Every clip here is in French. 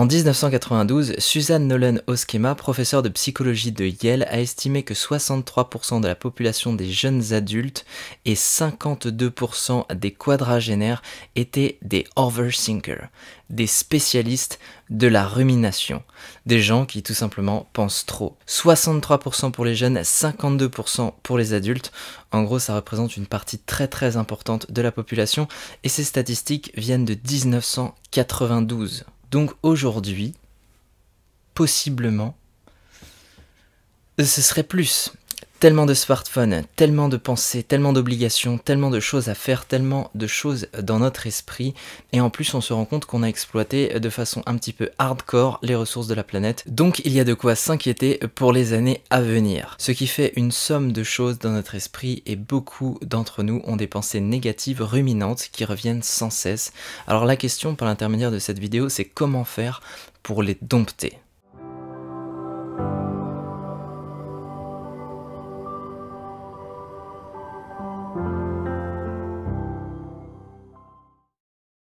En 1992, Suzanne Nolan Oskema, professeure de psychologie de Yale, a estimé que 63% de la population des jeunes adultes et 52% des quadragénaires étaient des overthinkers, des spécialistes de la rumination, des gens qui tout simplement pensent trop. 63% pour les jeunes, 52% pour les adultes. En gros, ça représente une partie très très importante de la population et ces statistiques viennent de 1992. Donc aujourd'hui, possiblement, ce serait plus tellement de smartphones, tellement de pensées, tellement d'obligations, tellement de choses à faire, tellement de choses dans notre esprit. Et en plus, on se rend compte qu'on a exploité de façon un petit peu hardcore les ressources de la planète. Donc, il y a de quoi s'inquiéter pour les années à venir. Ce qui fait une somme de choses dans notre esprit et beaucoup d'entre nous ont des pensées négatives ruminantes qui reviennent sans cesse. Alors, la question par l'intermédiaire de cette vidéo, c'est comment faire pour les dompter.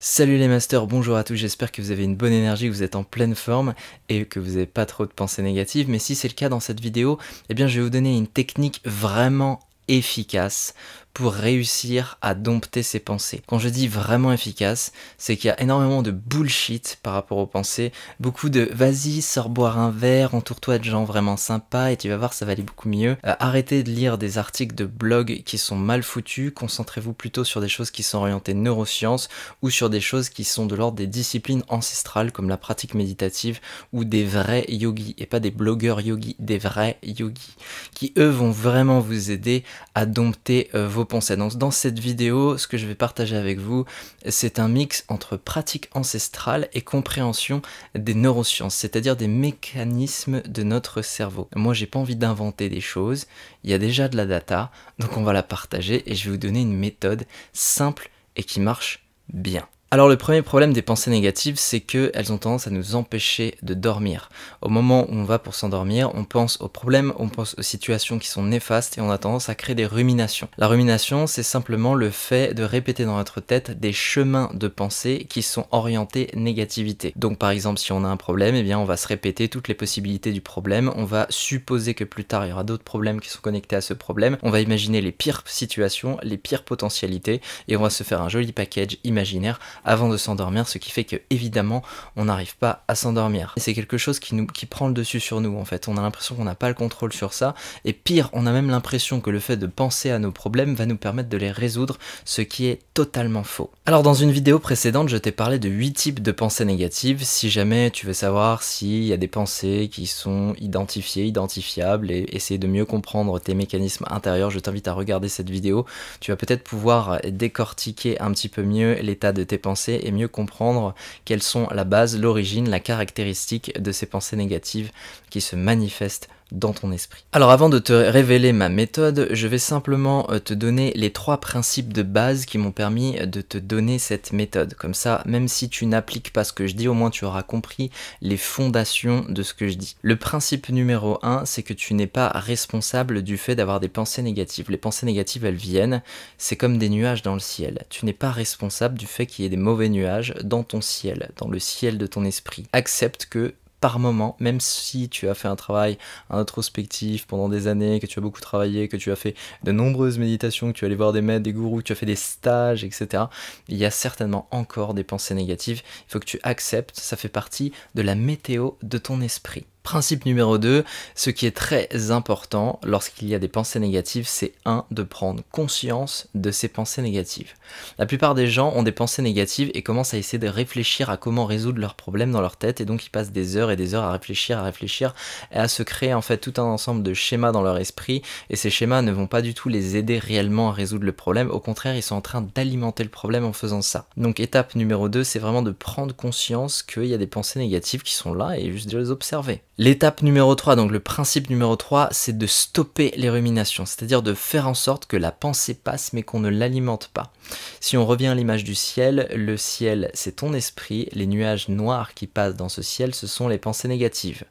Salut les masters, bonjour à tous, j'espère que vous avez une bonne énergie, que vous êtes en pleine forme et que vous n'avez pas trop de pensées négatives, mais si c'est le cas dans cette vidéo, eh bien je vais vous donner une technique vraiment efficace pour réussir à dompter ses pensées. Quand je dis vraiment efficace, c'est qu'il y a énormément de bullshit par rapport aux pensées, beaucoup de vas-y, sors boire un verre, entoure-toi de gens vraiment sympas et tu vas voir ça va aller beaucoup mieux. Euh, arrêtez de lire des articles de blog qui sont mal foutus, concentrez-vous plutôt sur des choses qui sont orientées neurosciences ou sur des choses qui sont de l'ordre des disciplines ancestrales comme la pratique méditative ou des vrais yogis et pas des blogueurs yogis, des vrais yogis qui eux vont vraiment vous aider à dompter euh, vos dans, cette vidéo, ce que je vais partager avec vous, c'est un mix entre pratique ancestrale et compréhension des neurosciences, c'est-à-dire des mécanismes de notre cerveau. Moi, j'ai pas envie d'inventer des choses, il y a déjà de la data, donc on va la partager et je vais vous donner une méthode simple et qui marche bien. Alors le premier problème des pensées négatives, c'est qu'elles ont tendance à nous empêcher de dormir. Au moment où on va pour s'endormir, on pense aux problèmes, on pense aux situations qui sont néfastes et on a tendance à créer des ruminations. La rumination, c'est simplement le fait de répéter dans notre tête des chemins de pensée qui sont orientés négativité. Donc par exemple, si on a un problème, eh bien on va se répéter toutes les possibilités du problème, on va supposer que plus tard il y aura d'autres problèmes qui sont connectés à ce problème, on va imaginer les pires situations, les pires potentialités et on va se faire un joli package imaginaire avant de s'endormir, ce qui fait que évidemment on n'arrive pas à s'endormir. Et c'est quelque chose qui, nous, qui prend le dessus sur nous en fait. On a l'impression qu'on n'a pas le contrôle sur ça. Et pire, on a même l'impression que le fait de penser à nos problèmes va nous permettre de les résoudre, ce qui est totalement faux. Alors dans une vidéo précédente, je t'ai parlé de 8 types de pensées négatives. Si jamais tu veux savoir s'il y a des pensées qui sont identifiées, identifiables et essayer de mieux comprendre tes mécanismes intérieurs, je t'invite à regarder cette vidéo. Tu vas peut-être pouvoir décortiquer un petit peu mieux l'état de tes pensées et mieux comprendre quelles sont la base, l'origine, la caractéristique de ces pensées négatives qui se manifestent dans ton esprit. Alors avant de te révéler ma méthode, je vais simplement euh, te donner les trois principes de base qui m'ont permis euh, de te donner cette méthode. Comme ça, même si tu n'appliques pas ce que je dis, au moins tu auras compris les fondations de ce que je dis. Le principe numéro 1, c'est que tu n'es pas responsable du fait d'avoir des pensées négatives. Les pensées négatives, elles viennent, c'est comme des nuages dans le ciel. Tu n'es pas responsable du fait qu'il y ait des mauvais nuages dans ton ciel, dans le ciel de ton esprit. Accepte que par moment, même si tu as fait un travail introspectif pendant des années, que tu as beaucoup travaillé, que tu as fait de nombreuses méditations, que tu es allé voir des maîtres, des gourous, que tu as fait des stages, etc., il y a certainement encore des pensées négatives. Il faut que tu acceptes, ça fait partie de la météo de ton esprit. Principe numéro 2, ce qui est très important lorsqu'il y a des pensées négatives, c'est 1. de prendre conscience de ces pensées négatives. La plupart des gens ont des pensées négatives et commencent à essayer de réfléchir à comment résoudre leurs problèmes dans leur tête et donc ils passent des heures et des heures à réfléchir, à réfléchir et à se créer en fait tout un ensemble de schémas dans leur esprit et ces schémas ne vont pas du tout les aider réellement à résoudre le problème, au contraire ils sont en train d'alimenter le problème en faisant ça. Donc étape numéro 2, c'est vraiment de prendre conscience qu'il y a des pensées négatives qui sont là et juste de les observer. L'étape numéro 3, donc le principe numéro 3, c'est de stopper les ruminations, c'est-à-dire de faire en sorte que la pensée passe mais qu'on ne l'alimente pas. Si on revient à l'image du ciel, le ciel c'est ton esprit, les nuages noirs qui passent dans ce ciel ce sont les pensées négatives.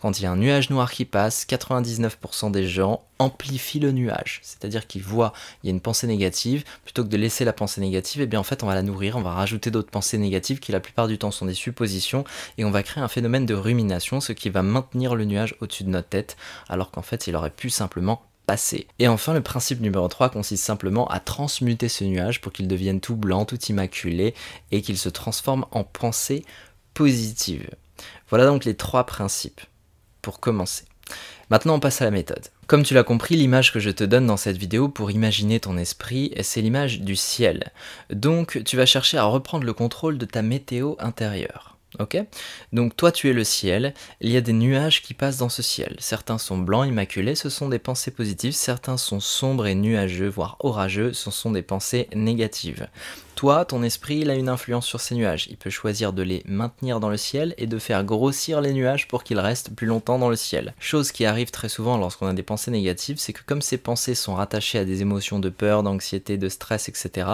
Quand il y a un nuage noir qui passe, 99% des gens amplifient le nuage, c'est-à-dire qu'ils voient il y a une pensée négative, plutôt que de laisser la pensée négative, et eh bien en fait on va la nourrir, on va rajouter d'autres pensées négatives qui la plupart du temps sont des suppositions et on va créer un phénomène de rumination, ce qui va maintenir le nuage au-dessus de notre tête, alors qu'en fait il aurait pu simplement passer. Et enfin, le principe numéro 3 consiste simplement à transmuter ce nuage pour qu'il devienne tout blanc, tout immaculé, et qu'il se transforme en pensée positive. Voilà donc les trois principes pour commencer. Maintenant, on passe à la méthode. Comme tu l'as compris, l'image que je te donne dans cette vidéo pour imaginer ton esprit, c'est l'image du ciel. Donc, tu vas chercher à reprendre le contrôle de ta météo intérieure. Donc toi tu es le ciel, il y a des nuages qui passent dans ce ciel. Certains sont blancs, immaculés, ce sont des pensées positives, certains sont sombres et nuageux, voire orageux, ce sont des pensées négatives. Toi, ton esprit, il a une influence sur ces nuages. Il peut choisir de les maintenir dans le ciel et de faire grossir les nuages pour qu'ils restent plus longtemps dans le ciel. Chose qui arrive très souvent lorsqu'on a des pensées négatives, c'est que comme ces pensées sont rattachées à des émotions de peur, d'anxiété, de stress, etc.,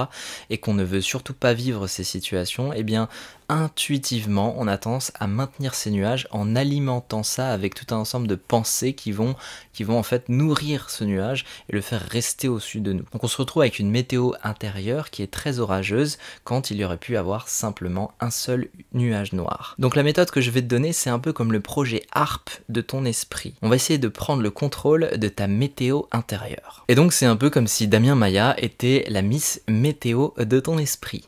et qu'on ne veut surtout pas vivre ces situations, eh bien, intuitivement, on a tendance à maintenir ces nuages en alimentant ça avec tout un ensemble de pensées qui vont, qui vont en fait nourrir ce nuage et le faire rester au-dessus de nous. Donc on se retrouve avec une météo intérieure qui est très orageuse quand il y aurait pu avoir simplement un seul nuage noir. Donc la méthode que je vais te donner, c'est un peu comme le projet ARP de ton esprit. On va essayer de prendre le contrôle de ta météo intérieure. Et donc c'est un peu comme si Damien Maya était la Miss Météo de ton esprit.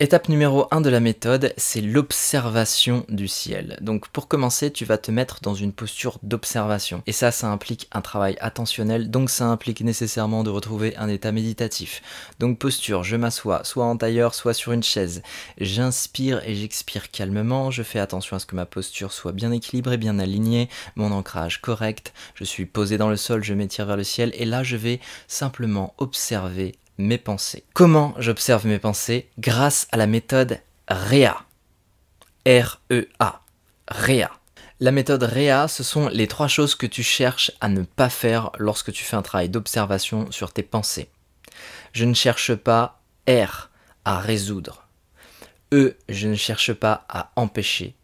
Étape numéro 1 de la méthode, c'est l'observation du ciel. Donc pour commencer, tu vas te mettre dans une posture d'observation. Et ça, ça implique un travail attentionnel, donc ça implique nécessairement de retrouver un état méditatif. Donc posture, je m'assois, soit en tailleur, soit sur une chaise. J'inspire et j'expire calmement, je fais attention à ce que ma posture soit bien équilibrée, bien alignée, mon ancrage correct, je suis posé dans le sol, je m'étire vers le ciel, et là je vais simplement observer mes pensées. Comment j'observe mes pensées Grâce à la méthode REA. R-E-A. REA. La méthode REA, ce sont les trois choses que tu cherches à ne pas faire lorsque tu fais un travail d'observation sur tes pensées. Je ne cherche pas R à résoudre. E, je ne cherche pas à empêcher.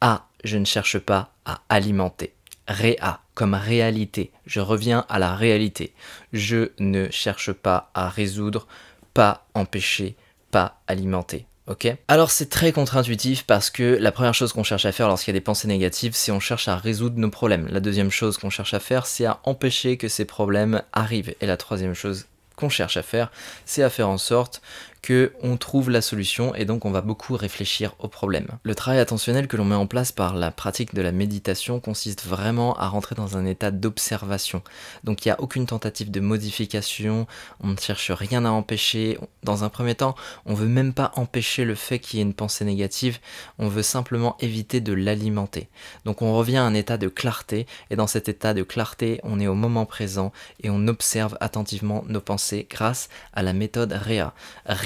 A, je ne cherche pas à alimenter réa, comme réalité. Je reviens à la réalité. Je ne cherche pas à résoudre, pas empêcher, pas alimenter. Ok Alors c'est très contre-intuitif parce que la première chose qu'on cherche à faire lorsqu'il y a des pensées négatives, c'est on cherche à résoudre nos problèmes. La deuxième chose qu'on cherche à faire, c'est à empêcher que ces problèmes arrivent. Et la troisième chose qu'on cherche à faire, c'est à faire en sorte qu'on trouve la solution et donc on va beaucoup réfléchir au problème. Le travail attentionnel que l'on met en place par la pratique de la méditation consiste vraiment à rentrer dans un état d'observation. Donc il n'y a aucune tentative de modification, on ne cherche rien à empêcher. Dans un premier temps, on veut même pas empêcher le fait qu'il y ait une pensée négative, on veut simplement éviter de l'alimenter. Donc on revient à un état de clarté et dans cet état de clarté, on est au moment présent et on observe attentivement nos pensées grâce à la méthode REA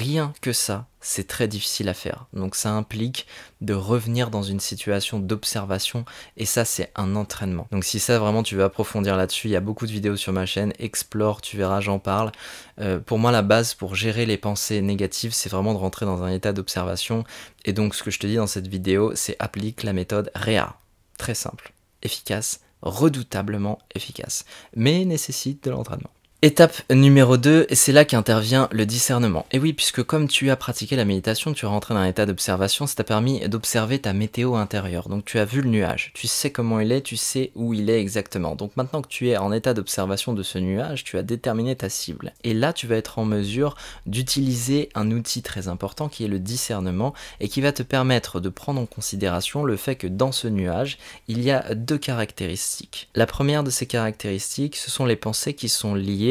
rien que ça, c'est très difficile à faire. Donc ça implique de revenir dans une situation d'observation et ça c'est un entraînement. Donc si ça vraiment tu veux approfondir là-dessus, il y a beaucoup de vidéos sur ma chaîne, explore, tu verras, j'en parle. Euh, pour moi la base pour gérer les pensées négatives, c'est vraiment de rentrer dans un état d'observation et donc ce que je te dis dans cette vidéo, c'est applique la méthode REA. Très simple, efficace, redoutablement efficace, mais nécessite de l'entraînement. Étape numéro 2, c'est là qu'intervient le discernement. Et oui, puisque comme tu as pratiqué la méditation, tu es rentré dans un état d'observation, ça t'a permis d'observer ta météo intérieure. Donc tu as vu le nuage, tu sais comment il est, tu sais où il est exactement. Donc maintenant que tu es en état d'observation de ce nuage, tu as déterminé ta cible. Et là, tu vas être en mesure d'utiliser un outil très important qui est le discernement et qui va te permettre de prendre en considération le fait que dans ce nuage, il y a deux caractéristiques. La première de ces caractéristiques, ce sont les pensées qui sont liées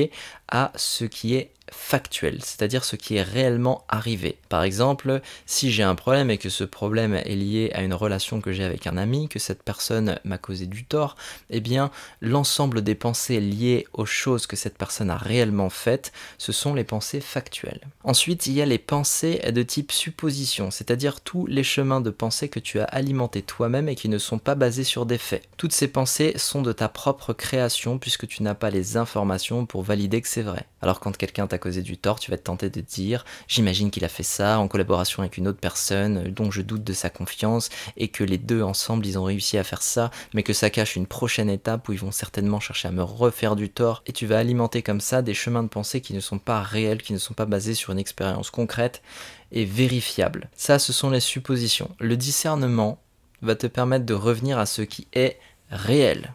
à ce qui est factuel, c'est-à-dire ce qui est réellement arrivé. Par exemple, si j'ai un problème et que ce problème est lié à une relation que j'ai avec un ami, que cette personne m'a causé du tort, eh bien l'ensemble des pensées liées aux choses que cette personne a réellement faites, ce sont les pensées factuelles. Ensuite, il y a les pensées de type supposition, c'est-à-dire tous les chemins de pensée que tu as alimentés toi-même et qui ne sont pas basés sur des faits. Toutes ces pensées sont de ta propre création puisque tu n'as pas les informations pour valider que c'est vrai. Alors quand quelqu'un t'a causé du tort, tu vas te tenter de dire j'imagine qu'il a fait ça en collaboration avec une autre personne euh, dont je doute de sa confiance et que les deux ensemble ils ont réussi à faire ça mais que ça cache une prochaine étape où ils vont certainement chercher à me refaire du tort et tu vas alimenter comme ça des chemins de pensée qui ne sont pas réels, qui ne sont pas basés sur une expérience concrète et vérifiable. Ça ce sont les suppositions. Le discernement va te permettre de revenir à ce qui est réel.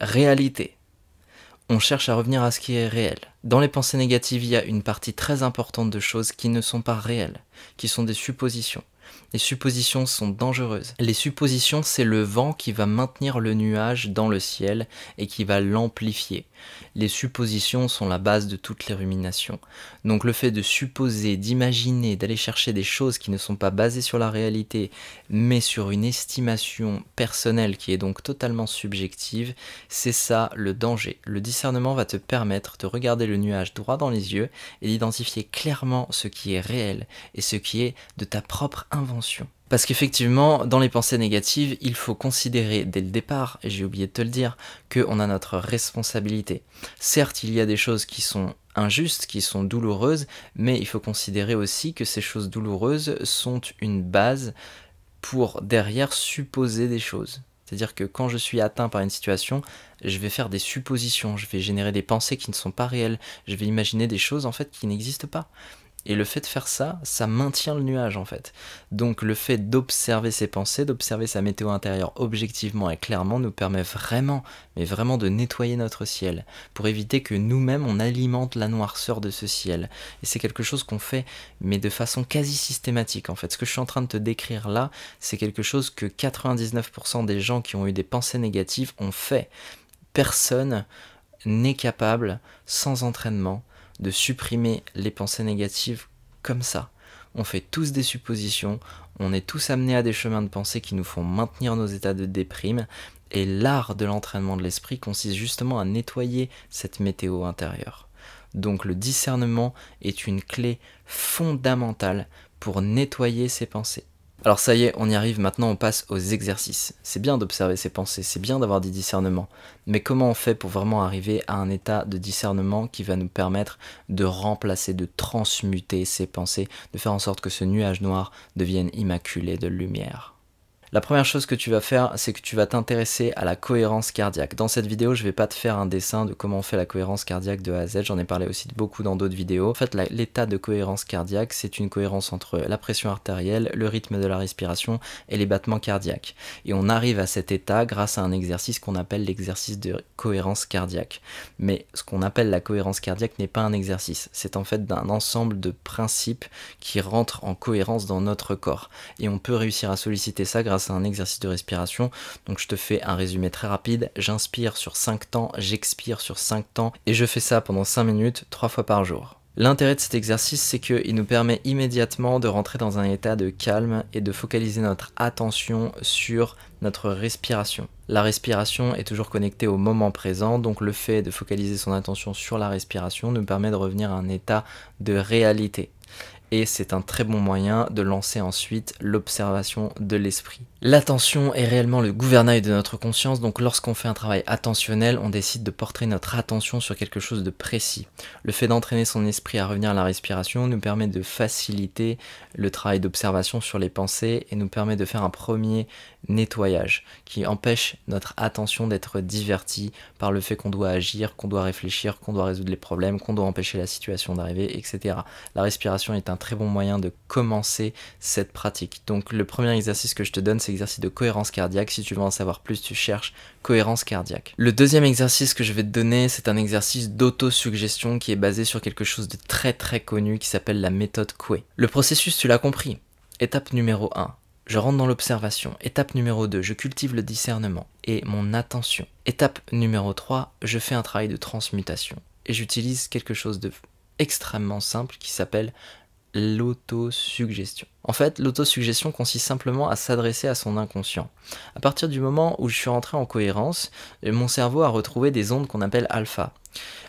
Réalité on cherche à revenir à ce qui est réel. Dans les pensées négatives, il y a une partie très importante de choses qui ne sont pas réelles, qui sont des suppositions. Les suppositions sont dangereuses. Les suppositions, c'est le vent qui va maintenir le nuage dans le ciel et qui va l'amplifier. Les suppositions sont la base de toutes les ruminations. Donc le fait de supposer, d'imaginer, d'aller chercher des choses qui ne sont pas basées sur la réalité, mais sur une estimation personnelle qui est donc totalement subjective, c'est ça le danger. Le discernement va te permettre de regarder le nuage droit dans les yeux et d'identifier clairement ce qui est réel et ce qui est de ta propre invention parce qu'effectivement, dans les pensées négatives, il faut considérer dès le départ, et j'ai oublié de te le dire, qu'on a notre responsabilité. Certes, il y a des choses qui sont injustes, qui sont douloureuses, mais il faut considérer aussi que ces choses douloureuses sont une base pour derrière supposer des choses. C'est-à-dire que quand je suis atteint par une situation, je vais faire des suppositions, je vais générer des pensées qui ne sont pas réelles, je vais imaginer des choses en fait qui n'existent pas. Et le fait de faire ça, ça maintient le nuage en fait. Donc le fait d'observer ses pensées, d'observer sa météo intérieure objectivement et clairement nous permet vraiment, mais vraiment de nettoyer notre ciel, pour éviter que nous-mêmes on alimente la noirceur de ce ciel. Et c'est quelque chose qu'on fait, mais de façon quasi systématique en fait. Ce que je suis en train de te décrire là, c'est quelque chose que 99% des gens qui ont eu des pensées négatives ont fait. Personne n'est capable, sans entraînement, de supprimer les pensées négatives comme ça. On fait tous des suppositions, on est tous amenés à des chemins de pensée qui nous font maintenir nos états de déprime, et l'art de l'entraînement de l'esprit consiste justement à nettoyer cette météo intérieure. Donc le discernement est une clé fondamentale pour nettoyer ces pensées. Alors ça y est, on y arrive, maintenant on passe aux exercices. C'est bien d'observer ses pensées, c'est bien d'avoir des discernements, mais comment on fait pour vraiment arriver à un état de discernement qui va nous permettre de remplacer, de transmuter ces pensées, de faire en sorte que ce nuage noir devienne immaculé de lumière la première chose que tu vas faire, c'est que tu vas t'intéresser à la cohérence cardiaque. Dans cette vidéo, je ne vais pas te faire un dessin de comment on fait la cohérence cardiaque de A à Z, j'en ai parlé aussi beaucoup dans d'autres vidéos. En fait, l'état de cohérence cardiaque, c'est une cohérence entre la pression artérielle, le rythme de la respiration et les battements cardiaques. Et on arrive à cet état grâce à un exercice qu'on appelle l'exercice de cohérence cardiaque. Mais ce qu'on appelle la cohérence cardiaque n'est pas un exercice, c'est en fait d'un ensemble de principes qui rentrent en cohérence dans notre corps. Et on peut réussir à solliciter ça grâce c'est un exercice de respiration. Donc je te fais un résumé très rapide. J'inspire sur 5 temps, j'expire sur 5 temps et je fais ça pendant 5 minutes 3 fois par jour. L'intérêt de cet exercice, c'est qu'il nous permet immédiatement de rentrer dans un état de calme et de focaliser notre attention sur notre respiration. La respiration est toujours connectée au moment présent, donc le fait de focaliser son attention sur la respiration nous permet de revenir à un état de réalité et c'est un très bon moyen de lancer ensuite l'observation de l'esprit. L'attention est réellement le gouvernail de notre conscience, donc lorsqu'on fait un travail attentionnel, on décide de porter notre attention sur quelque chose de précis. Le fait d'entraîner son esprit à revenir à la respiration nous permet de faciliter le travail d'observation sur les pensées et nous permet de faire un premier nettoyage qui empêche notre attention d'être divertie par le fait qu'on doit agir, qu'on doit réfléchir, qu'on doit résoudre les problèmes, qu'on doit empêcher la situation d'arriver, etc. La respiration est un très bon moyen de commencer cette pratique. Donc le premier exercice que je te donne, c'est l'exercice de cohérence cardiaque. Si tu veux en savoir plus, tu cherches cohérence cardiaque. Le deuxième exercice que je vais te donner, c'est un exercice d'autosuggestion qui est basé sur quelque chose de très très connu qui s'appelle la méthode Que. Le processus, tu l'as compris. Étape numéro 1, je rentre dans l'observation. Étape numéro 2, je cultive le discernement et mon attention. Étape numéro 3, je fais un travail de transmutation. Et j'utilise quelque chose de extrêmement simple qui s'appelle l'autosuggestion. En fait, l'autosuggestion consiste simplement à s'adresser à son inconscient. À partir du moment où je suis rentré en cohérence, euh, mon cerveau a retrouvé des ondes qu'on appelle alpha.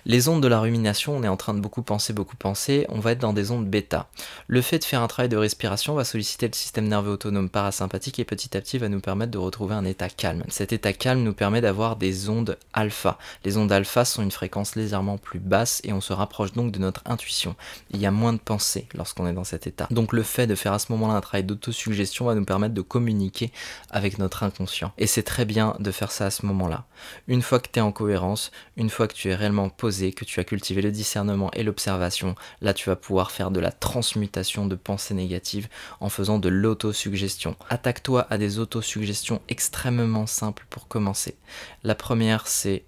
Les ondes de la rumination, on est en train de beaucoup penser, beaucoup penser, on va être dans des ondes bêta. Le fait de faire un travail de respiration va solliciter le système nerveux autonome parasympathique et petit à petit va nous permettre de retrouver un état calme. Cet état calme nous permet d'avoir des ondes alpha. Les ondes alpha sont une fréquence légèrement plus basse et on se rapproche donc de notre intuition. Il y a moins de pensée lorsqu'on est dans cet état. Donc le fait de faire à moment-là, un travail d'autosuggestion va nous permettre de communiquer avec notre inconscient. Et c'est très bien de faire ça à ce moment-là. Une fois que tu es en cohérence, une fois que tu es réellement posé, que tu as cultivé le discernement et l'observation, là tu vas pouvoir faire de la transmutation de pensées négatives en faisant de l'autosuggestion. Attaque-toi à des autosuggestions extrêmement simples pour commencer. La première, c'est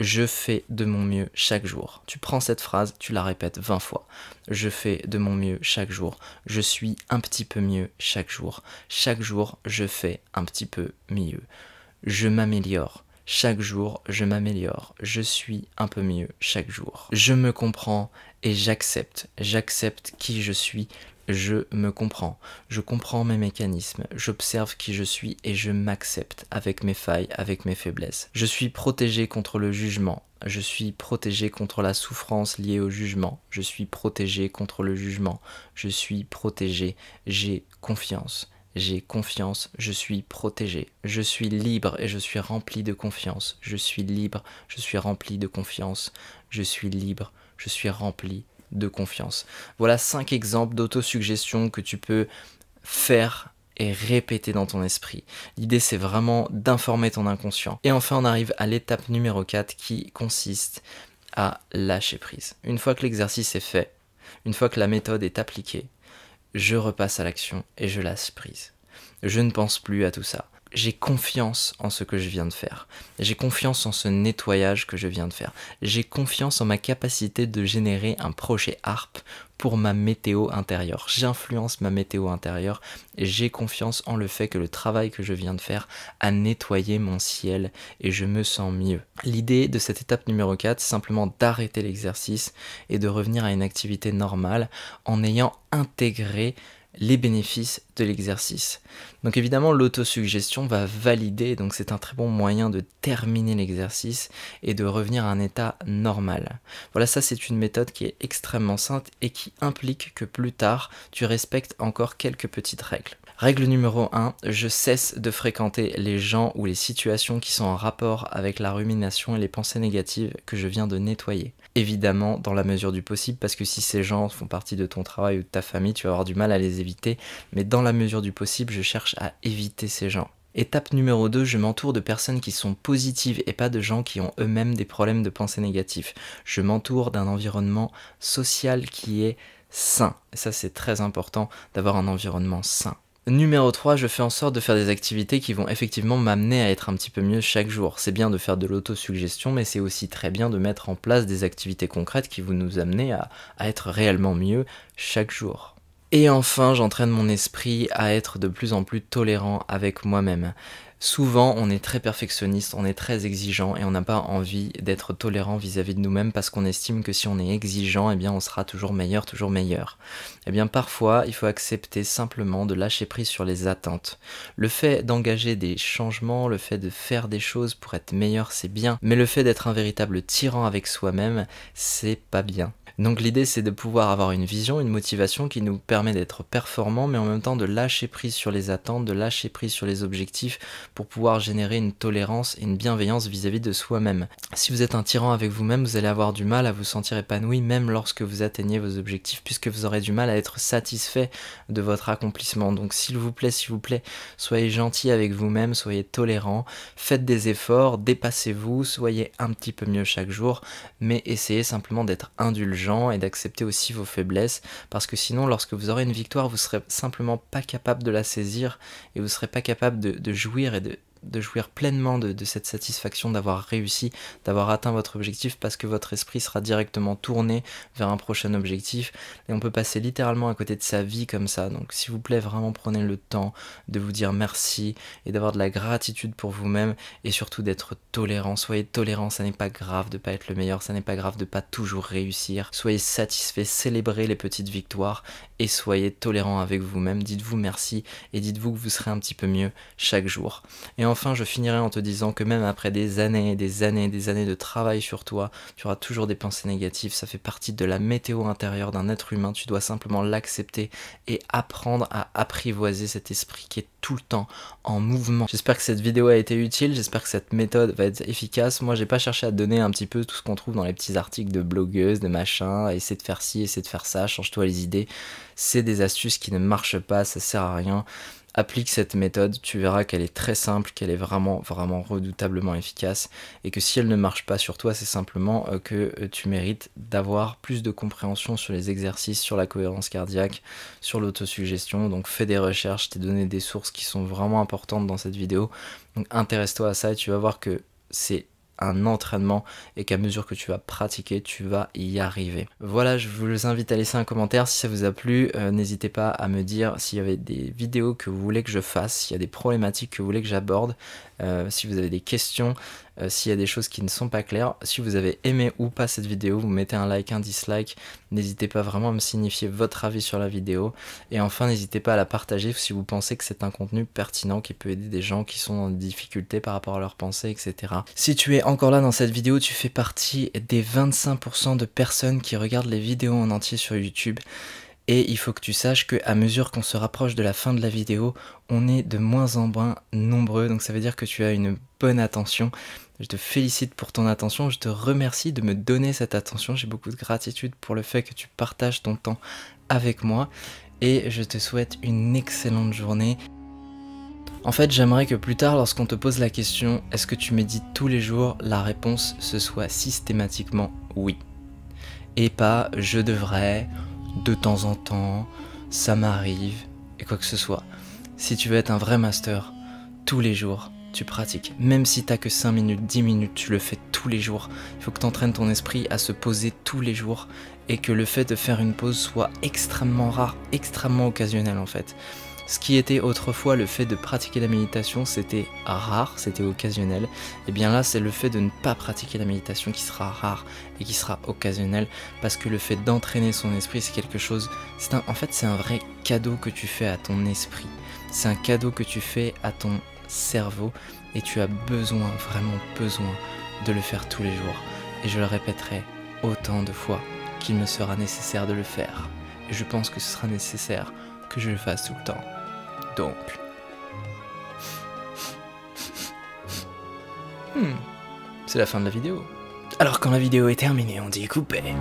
je fais de mon mieux chaque jour. Tu prends cette phrase, tu la répètes 20 fois. Je fais de mon mieux chaque jour. Je suis un petit peu mieux chaque jour. Chaque jour, je fais un petit peu mieux. Je m'améliore. Chaque jour, je m'améliore, je suis un peu mieux chaque jour. Je me comprends et j'accepte, j'accepte qui je suis, je me comprends, je comprends mes mécanismes, j'observe qui je suis et je m'accepte avec mes failles, avec mes faiblesses. Je suis protégé contre le jugement, je suis protégé contre la souffrance liée au jugement, je suis protégé contre le jugement, je suis protégé, j'ai confiance. J'ai confiance, je suis protégé, je suis libre et je suis rempli de confiance, je suis libre, je suis rempli de confiance, je suis libre, je suis rempli de confiance. Voilà 5 exemples d'autosuggestion que tu peux faire et répéter dans ton esprit. L'idée, c'est vraiment d'informer ton inconscient. Et enfin, on arrive à l'étape numéro 4 qui consiste à lâcher prise. Une fois que l'exercice est fait, une fois que la méthode est appliquée, je repasse à l'action et je lâche prise. Je ne pense plus à tout ça j'ai confiance en ce que je viens de faire. J'ai confiance en ce nettoyage que je viens de faire. J'ai confiance en ma capacité de générer un projet ARP pour ma météo intérieure. J'influence ma météo intérieure j'ai confiance en le fait que le travail que je viens de faire a nettoyé mon ciel et je me sens mieux. L'idée de cette étape numéro 4, c'est simplement d'arrêter l'exercice et de revenir à une activité normale en ayant intégré les bénéfices de l'exercice. Donc évidemment, l'autosuggestion va valider, donc c'est un très bon moyen de terminer l'exercice et de revenir à un état normal. Voilà, ça c'est une méthode qui est extrêmement sainte et qui implique que plus tard, tu respectes encore quelques petites règles. Règle numéro 1, je cesse de fréquenter les gens ou les situations qui sont en rapport avec la rumination et les pensées négatives que je viens de nettoyer. Évidemment, dans la mesure du possible, parce que si ces gens font partie de ton travail ou de ta famille, tu vas avoir du mal à les éviter, mais dans la mesure du possible, je cherche à éviter ces gens. Étape numéro 2, je m'entoure de personnes qui sont positives et pas de gens qui ont eux-mêmes des problèmes de pensée négative. Je m'entoure d'un environnement social qui est sain. ça, c'est très important d'avoir un environnement sain. Numéro 3, je fais en sorte de faire des activités qui vont effectivement m'amener à être un petit peu mieux chaque jour. C'est bien de faire de l'autosuggestion, mais c'est aussi très bien de mettre en place des activités concrètes qui vont nous amener à, à être réellement mieux chaque jour. Et enfin, j'entraîne mon esprit à être de plus en plus tolérant avec moi-même. Souvent, on est très perfectionniste, on est très exigeant et on n'a pas envie d'être tolérant vis-à-vis de nous-mêmes parce qu'on estime que si on est exigeant, eh bien, on sera toujours meilleur, toujours meilleur. Eh bien, parfois, il faut accepter simplement de lâcher prise sur les attentes. Le fait d'engager des changements, le fait de faire des choses pour être meilleur, c'est bien, mais le fait d'être un véritable tyran avec soi-même, c'est pas bien. Donc l'idée c'est de pouvoir avoir une vision, une motivation qui nous permet d'être performant mais en même temps de lâcher prise sur les attentes, de lâcher prise sur les objectifs pour pouvoir générer une tolérance et une bienveillance vis-à-vis de soi-même. Si vous êtes un tyran avec vous-même, vous allez avoir du mal à vous sentir épanoui même lorsque vous atteignez vos objectifs puisque vous aurez du mal à être satisfait de votre accomplissement. Donc s'il vous plaît, s'il vous plaît, soyez gentil avec vous-même, soyez tolérant, faites des efforts, dépassez-vous, soyez un petit peu mieux chaque jour, mais essayez simplement d'être indulgent et d'accepter aussi vos faiblesses, parce que sinon, lorsque vous aurez une victoire, vous serez simplement pas capable de la saisir et vous serez pas capable de jouir et de, de jouir pleinement de, cette satisfaction d'avoir réussi, d'avoir atteint votre objectif, parce que votre esprit sera directement tourné vers un prochain objectif, et on peut passer littéralement à côté de sa vie comme ça. Donc s'il vous plaît, vraiment prenez le temps de vous dire merci et d'avoir de la gratitude pour vous-même, et surtout d'être tolérant. Soyez tolérant, ça n'est pas grave de ne pas être le meilleur, ça n'est pas grave de ne pas toujours réussir. Soyez satisfait, célébrez les petites victoires, et soyez tolérant avec vous-même, dites-vous merci, et dites-vous que vous serez un petit peu mieux chaque jour. Et enfin, je finirai en te disant que même après des années et des années et des années de travail sur toi, tu auras toujours des pensées négatives, ça fait partie de la météo intérieure d'un être humain, tu dois simplement l'accepter et apprendre à apprivoiser cet esprit qui est tout le temps en mouvement. J'espère que cette vidéo a été utile, j'espère que cette méthode va être efficace. Moi, j'ai pas cherché à donner un petit peu tout ce qu'on trouve dans les petits articles de blogueuses, de machins, « Essaye de faire ci, essaye de faire ça, change-toi les idées. C'est des astuces qui ne marchent pas, ça sert à rien applique cette méthode, tu verras qu'elle est très simple, qu'elle est vraiment, vraiment redoutablement efficace, et que si elle ne marche pas sur toi, c'est simplement euh, que euh, tu mérites d'avoir plus de compréhension sur les exercices, sur la cohérence cardiaque, sur l'autosuggestion. Donc fais des recherches, t'ai donné des sources qui sont vraiment importantes dans cette vidéo. Donc intéresse-toi à ça et tu vas voir que c'est un entraînement et qu'à mesure que tu vas pratiquer, tu vas y arriver. Voilà, je vous invite à laisser un commentaire si ça vous a plu. Euh, n'hésitez pas à me dire s'il y avait des vidéos que vous voulez que je fasse, s'il y a des problématiques que vous voulez que j'aborde, euh, si vous avez des questions. Euh, s'il y a des choses qui ne sont pas claires. Si vous avez aimé ou pas cette vidéo, vous mettez un like, un dislike. N'hésitez pas vraiment à me signifier votre avis sur la vidéo. Et enfin, n'hésitez pas à la partager si vous pensez que c'est un contenu pertinent qui peut aider des gens qui sont en difficulté par rapport à leurs pensées, etc. Si tu es encore là dans cette vidéo, tu fais partie des 25% de personnes qui regardent les vidéos en entier sur YouTube. Et il faut que tu saches qu'à mesure qu'on se rapproche de la fin de la vidéo, on est de moins en moins nombreux. Donc ça veut dire que tu as une bonne attention je te félicite pour ton attention, je te remercie de me donner cette attention, j'ai beaucoup de gratitude pour le fait que tu partages ton temps avec moi et je te souhaite une excellente journée. En fait, j'aimerais que plus tard, lorsqu'on te pose la question est-ce que tu médites tous les jours, la réponse ce soit systématiquement oui. Et pas je devrais, de temps en temps, ça m'arrive, et quoi que ce soit. Si tu veux être un vrai master, tous les jours, tu pratiques. Même si t'as que 5 minutes, 10 minutes, tu le fais tous les jours. Il faut que tu entraînes ton esprit à se poser tous les jours et que le fait de faire une pause soit extrêmement rare, extrêmement occasionnel en fait. Ce qui était autrefois le fait de pratiquer la méditation, c'était rare, c'était occasionnel. Et eh bien là, c'est le fait de ne pas pratiquer la méditation qui sera rare et qui sera occasionnel, parce que le fait d'entraîner son esprit, c'est quelque chose. C'est en fait, c'est un vrai cadeau que tu fais à ton esprit. C'est un cadeau que tu fais à ton cerveau et tu as besoin, vraiment besoin de le faire tous les jours. Et je le répéterai autant de fois qu'il me sera nécessaire de le faire. Et je pense que ce sera nécessaire que je le fasse tout le temps. Donc... Hmm. C'est la fin de la vidéo. Alors quand la vidéo est terminée, on dit couper.